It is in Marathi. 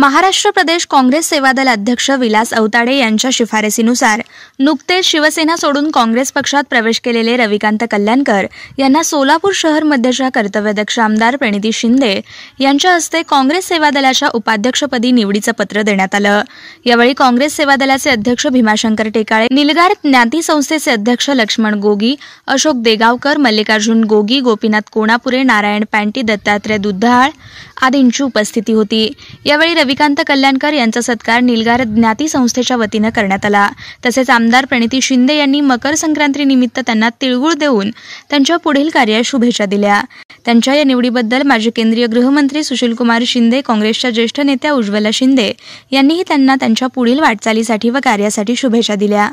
महाराष्ट्र प्रदेश काँग्रेस सेवा अध्यक्ष विलास अवताडे यांच्या शिफारसीनुसार नुकतेच शिवसेना सोडून काँग्रेस पक्षात प्रवेश केलेले रविकांत कल्याणकर यांना सोलापूर शहर मध्यच्या कर्तव्याध्यक्ष आमदार प्रणिती शिंदे यांच्या हस्ते काँग्रेस सेवा दलाच्या उपाध्यक्षपदी निवडीचं पत्र देण्यात आलं यावेळी काँग्रेस सेवा दलाचे अध्यक्ष भीमाशंकर टेकाळे निलगार ज्ञाती संस्थेचे अध्यक्ष लक्ष्मण गोगी अशोक देगावकर मल्लिकार्जुन गोगी गोपीनाथ कोणापुरे नारायण पँटी दत्तात्रय दुधाळ आदींची उपस्थिती होती यावेळी रविकांत कल्याणकर यांचा सत्कार निलगार ज्ञाती संस्थेच्या वतीनं करण्यात आला तसेच आमदार प्रणिती शिंदे यांनी मकर संक्रांतीनिमित्त त्यांना तिळगुळ देऊन त्यांच्या पुढील कार्यास शुभेच्छा दिल्या त्यांच्या या निवडीबद्दल माजी केंद्रीय गृहमंत्री सुशीलकुमार शिंदे काँग्रेसच्या ज्येष्ठ नेत्या उज्ज्वला शिंदे यांनीही त्यांना त्यांच्या पुढील वाटचालीसाठी व कार्यासाठी शुभेच्छा दिल्या